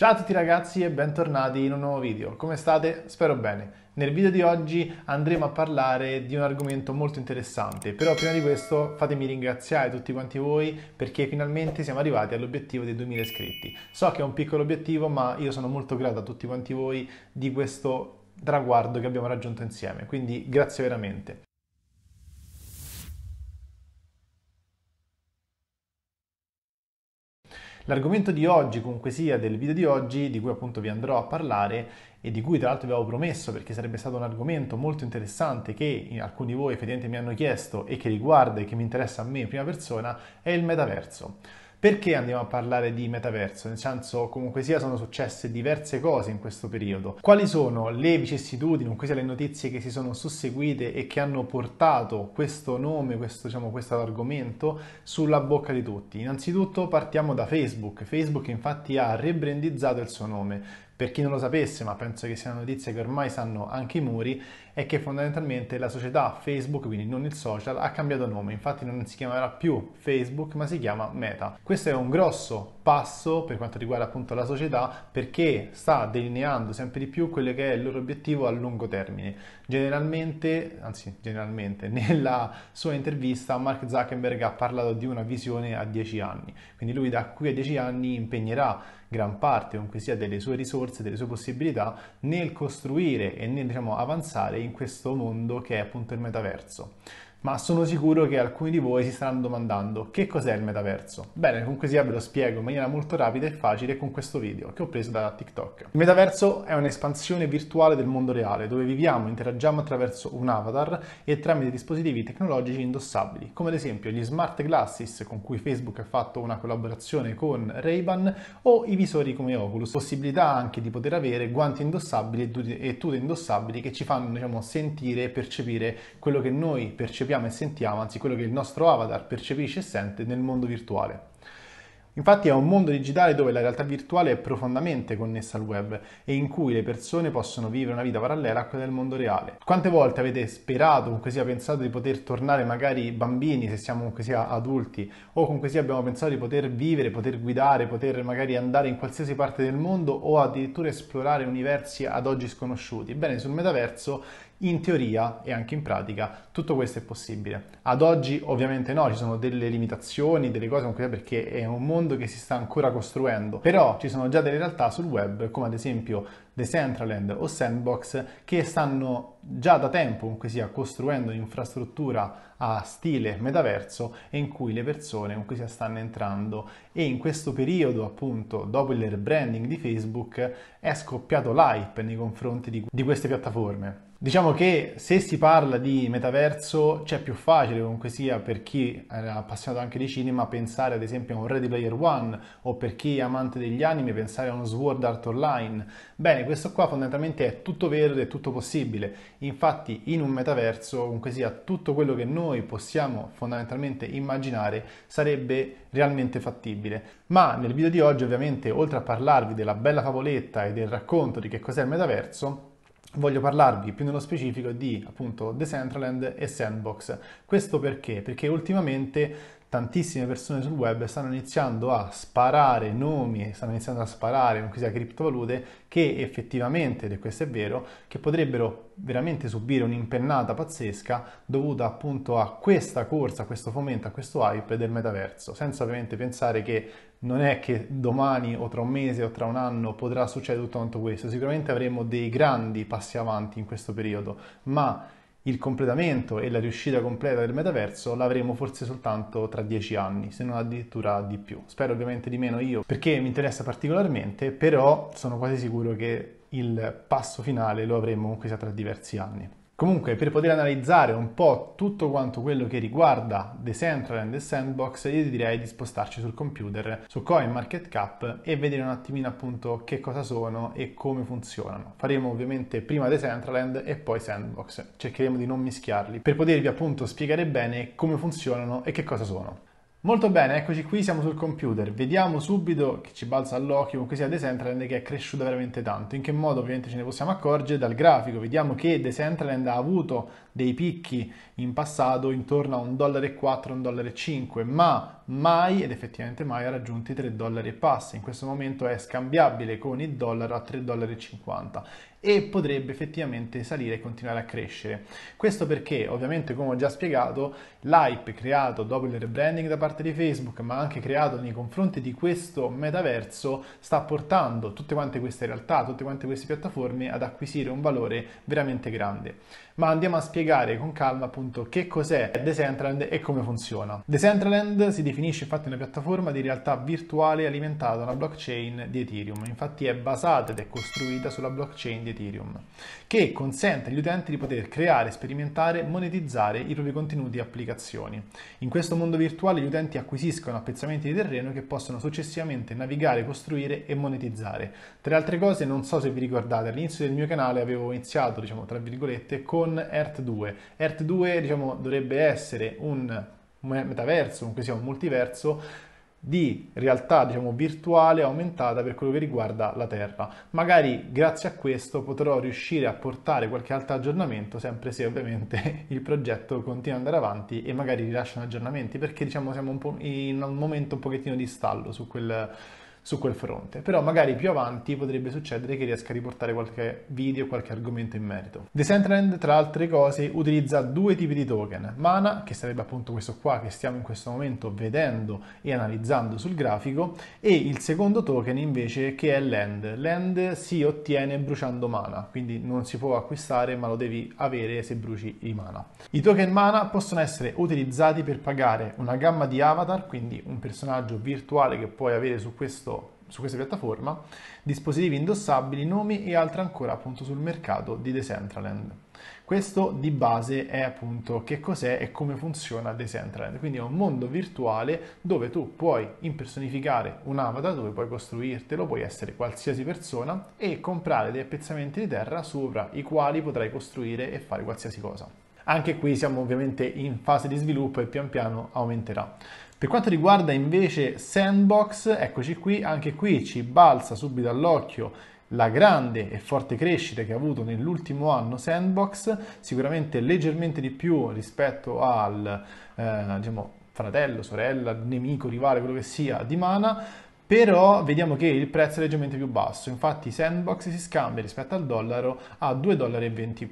Ciao a tutti ragazzi e bentornati in un nuovo video. Come state? Spero bene. Nel video di oggi andremo a parlare di un argomento molto interessante, però prima di questo fatemi ringraziare tutti quanti voi perché finalmente siamo arrivati all'obiettivo dei 2000 iscritti. So che è un piccolo obiettivo, ma io sono molto grato a tutti quanti voi di questo traguardo che abbiamo raggiunto insieme, quindi grazie veramente. L'argomento di oggi, comunque sia, del video di oggi, di cui appunto vi andrò a parlare e di cui tra l'altro vi avevo promesso perché sarebbe stato un argomento molto interessante che alcuni di voi effettivamente mi hanno chiesto e che riguarda e che mi interessa a me in prima persona, è il metaverso. Perché andiamo a parlare di metaverso? Nel senso, comunque sia, sono successe diverse cose in questo periodo. Quali sono le vicissitudini, comunque sia le notizie che si sono susseguite e che hanno portato questo nome, questo, diciamo, questo argomento sulla bocca di tutti? Innanzitutto partiamo da Facebook. Facebook infatti ha rebrandizzato il suo nome. Per chi non lo sapesse, ma penso che sia una notizia che ormai sanno anche i muri, è che fondamentalmente la società Facebook, quindi non il social, ha cambiato nome. Infatti non si chiamerà più Facebook, ma si chiama Meta. Questo è un grosso passo per quanto riguarda appunto la società perché sta delineando sempre di più quello che è il loro obiettivo a lungo termine. Generalmente, anzi generalmente, nella sua intervista Mark Zuckerberg ha parlato di una visione a 10 anni, quindi lui da qui a 10 anni impegnerà gran parte comunque sia delle sue risorse, delle sue possibilità nel costruire e nel diciamo, avanzare in questo mondo che è appunto il metaverso ma sono sicuro che alcuni di voi si staranno domandando che cos'è il metaverso. Bene, comunque sia ve lo spiego in maniera molto rapida e facile con questo video che ho preso da TikTok. Il metaverso è un'espansione virtuale del mondo reale dove viviamo, interagiamo attraverso un avatar e tramite dispositivi tecnologici indossabili, come ad esempio gli smart glasses con cui Facebook ha fatto una collaborazione con Ray-Ban o i visori come Oculus, possibilità anche di poter avere guanti indossabili e tute indossabili che ci fanno diciamo, sentire e percepire quello che noi percepiamo percepiamo e sentiamo, anzi quello che il nostro avatar percepisce e sente nel mondo virtuale. Infatti è un mondo digitale dove la realtà virtuale è profondamente connessa al web e in cui le persone possono vivere una vita parallela a quella del mondo reale. Quante volte avete sperato, comunque sia pensato di poter tornare magari bambini, se siamo comunque sia adulti, o comunque sia abbiamo pensato di poter vivere, poter guidare, poter magari andare in qualsiasi parte del mondo o addirittura esplorare universi ad oggi sconosciuti? Bene, sul metaverso in teoria e anche in pratica tutto questo è possibile. Ad oggi ovviamente no, ci sono delle limitazioni, delle cose perché è un mondo mondo che si sta ancora costruendo, però ci sono già delle realtà sul web come ad esempio Decentraland o Sandbox che stanno già da tempo comunque sia costruendo un'infrastruttura a stile metaverso e in cui le persone comunque sia stanno entrando e in questo periodo appunto dopo il rebranding di Facebook è scoppiato l'hype nei confronti di, di queste piattaforme. Diciamo che se si parla di metaverso c'è più facile comunque sia per chi è appassionato anche di cinema pensare ad esempio a un Ready Player One o per chi è amante degli anime pensare a uno Sword Art Online. Bene, questo qua fondamentalmente è tutto verde, è tutto possibile. Infatti in un metaverso comunque sia tutto quello che noi possiamo fondamentalmente immaginare sarebbe realmente fattibile. Ma nel video di oggi ovviamente oltre a parlarvi della bella favoletta e del racconto di che cos'è il metaverso, voglio parlarvi più nello specifico di appunto Decentraland e Sandbox. Questo perché? Perché ultimamente tantissime persone sul web stanno iniziando a sparare nomi, stanno iniziando a sparare con queste criptovalute che effettivamente, ed questo è vero, che potrebbero veramente subire un'impennata pazzesca dovuta appunto a questa corsa, a questo fomento, a questo hype del metaverso, senza ovviamente pensare che non è che domani o tra un mese o tra un anno potrà succedere tutto quanto questo, sicuramente avremo dei grandi passi avanti in questo periodo, ma il completamento e la riuscita completa del metaverso l'avremo forse soltanto tra dieci anni, se non addirittura di più. Spero ovviamente di meno io, perché mi interessa particolarmente, però sono quasi sicuro che il passo finale lo avremo comunque sia tra diversi anni. Comunque, per poter analizzare un po' tutto quanto quello che riguarda Decentraland e Sandbox, io ti direi di spostarci sul computer, su CoinMarketCap e vedere un attimino appunto che cosa sono e come funzionano. Faremo ovviamente prima Decentraland e poi Sandbox, cercheremo di non mischiarli, per potervi appunto spiegare bene come funzionano e che cosa sono. Molto bene, eccoci qui, siamo sul computer. Vediamo subito che ci balza all'occhio con sia Decentraland che è cresciuta veramente tanto. In che modo ovviamente ce ne possiamo accorgere dal grafico. Vediamo che Decentraland ha avuto dei picchi in passato intorno a 1,4 dollaro, 1,5 ma mai, ed effettivamente mai, ha raggiunto i 3 dollari e passa. In questo momento è scambiabile con il dollaro a 3,50 dollari e potrebbe effettivamente salire e continuare a crescere. Questo perché, ovviamente, come ho già spiegato, l'hype creato dopo il rebranding da parte di Facebook, ma anche creato nei confronti di questo metaverso, sta portando tutte quante queste realtà, tutte quante queste piattaforme ad acquisire un valore veramente grande ma andiamo a spiegare con calma appunto che cos'è Decentraland e come funziona. Decentraland si definisce infatti una piattaforma di realtà virtuale alimentata da una blockchain di Ethereum, infatti è basata ed è costruita sulla blockchain di Ethereum, che consente agli utenti di poter creare, sperimentare, monetizzare i propri contenuti e applicazioni. In questo mondo virtuale gli utenti acquisiscono appezzamenti di terreno che possono successivamente navigare, costruire e monetizzare. Tra le altre cose, non so se vi ricordate, all'inizio del mio canale avevo iniziato, diciamo tra virgolette, con con Earth 2. Earth 2 diciamo, dovrebbe essere un metaverso, comunque sia un multiverso di realtà diciamo, virtuale aumentata per quello che riguarda la Terra. Magari grazie a questo potrò riuscire a portare qualche altro aggiornamento, sempre se ovviamente il progetto continua ad andare avanti e magari rilasciano aggiornamenti, perché diciamo siamo un in un momento un pochettino di stallo su quel su quel fronte, però magari più avanti potrebbe succedere che riesca a riportare qualche video, qualche argomento in merito. Decentraland, tra altre cose, utilizza due tipi di token, Mana, che sarebbe appunto questo qua che stiamo in questo momento vedendo e analizzando sul grafico, e il secondo token invece che è Land. Land si ottiene bruciando Mana, quindi non si può acquistare ma lo devi avere se bruci i Mana. I token Mana possono essere utilizzati per pagare una gamma di avatar, quindi un personaggio virtuale che puoi avere su questo su questa piattaforma, dispositivi indossabili, nomi e altri ancora appunto sul mercato di Decentraland. Questo di base è appunto che cos'è e come funziona Decentraland, quindi è un mondo virtuale dove tu puoi impersonificare un avatar, dove puoi costruirtelo, puoi essere qualsiasi persona e comprare dei appezzamenti di terra sopra i quali potrai costruire e fare qualsiasi cosa. Anche qui siamo ovviamente in fase di sviluppo e pian piano aumenterà. Per quanto riguarda invece Sandbox, eccoci qui, anche qui ci balza subito all'occhio la grande e forte crescita che ha avuto nell'ultimo anno Sandbox, sicuramente leggermente di più rispetto al eh, diciamo, fratello, sorella, nemico, rivale, quello che sia di Mana, però vediamo che il prezzo è leggermente più basso, infatti Sandbox si scambia rispetto al dollaro a 2,24 dollari.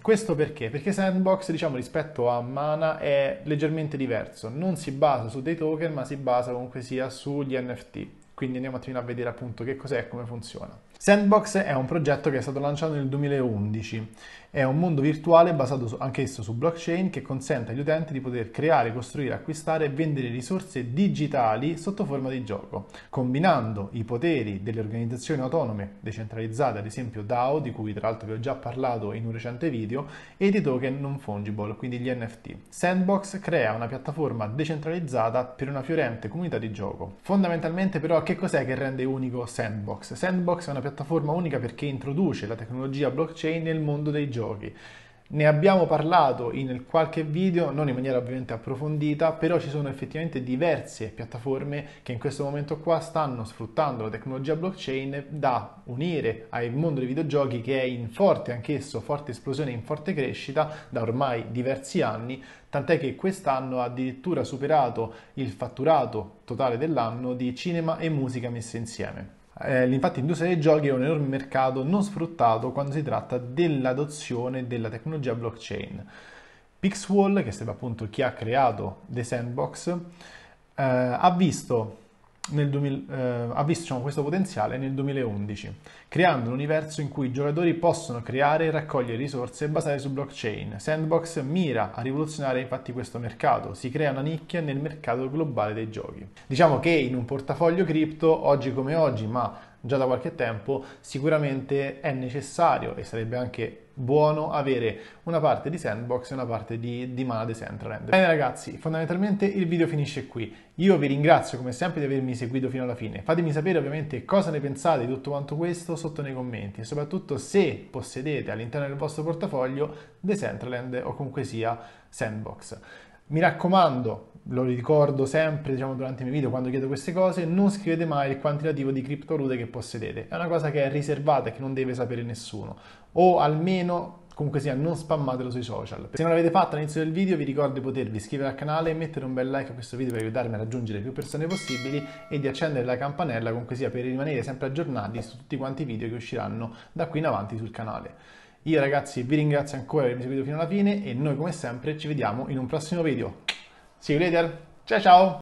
Questo perché? Perché Sandbox diciamo rispetto a Mana è leggermente diverso, non si basa su dei token ma si basa comunque sia sugli NFT, quindi andiamo un attimino a vedere appunto che cos'è e come funziona. Sandbox è un progetto che è stato lanciato nel 2011 è un mondo virtuale basato su, anch'esso su blockchain che consente agli utenti di poter creare, costruire, acquistare e vendere risorse digitali sotto forma di gioco, combinando i poteri delle organizzazioni autonome decentralizzate, ad esempio DAO, di cui tra l'altro vi ho già parlato in un recente video, e di token non fungible, quindi gli NFT. Sandbox crea una piattaforma decentralizzata per una fiorente comunità di gioco. Fondamentalmente però che cos'è che rende unico Sandbox? Sandbox è una piattaforma unica perché introduce la tecnologia blockchain nel mondo dei giochi giochi. Ne abbiamo parlato in qualche video, non in maniera ovviamente approfondita, però ci sono effettivamente diverse piattaforme che in questo momento qua stanno sfruttando la tecnologia blockchain da unire al mondo dei videogiochi che è in forte anch'esso, forte esplosione, in forte crescita da ormai diversi anni, tant'è che quest'anno ha addirittura superato il fatturato totale dell'anno di cinema e musica messe insieme. Eh, infatti l'industria dei giochi è un enorme mercato non sfruttato quando si tratta dell'adozione della tecnologia blockchain. Pixwall, che è appunto chi ha creato The Sandbox, eh, ha visto nel 2000, eh, ha visto diciamo, questo potenziale nel 2011, creando un universo in cui i giocatori possono creare e raccogliere risorse basate su blockchain. Sandbox mira a rivoluzionare infatti questo mercato, si crea una nicchia nel mercato globale dei giochi. Diciamo che in un portafoglio cripto, oggi come oggi, ma già da qualche tempo, sicuramente è necessario e sarebbe anche buono avere una parte di sandbox e una parte di, di mana Decentraland. Bene ragazzi, fondamentalmente il video finisce qui. Io vi ringrazio come sempre di avermi seguito fino alla fine. Fatemi sapere ovviamente cosa ne pensate di tutto quanto questo sotto nei commenti e soprattutto se possedete all'interno del vostro portafoglio Decentraland o comunque sia sandbox. Mi raccomando, lo ricordo sempre diciamo, durante i miei video quando chiedo queste cose, non scrivete mai il quantitativo di criptovalute che possedete. È una cosa che è riservata e che non deve sapere nessuno. O almeno, comunque sia, non spammatelo sui social. Se non l'avete fatto all'inizio del video, vi ricordo di potervi iscrivere al canale e mettere un bel like a questo video per aiutarmi a raggiungere più persone possibili e di accendere la campanella, comunque sia, per rimanere sempre aggiornati su tutti quanti i video che usciranno da qui in avanti sul canale. Io ragazzi vi ringrazio ancora per avermi seguito fino alla fine e noi come sempre ci vediamo in un prossimo video. See you later, ciao ciao!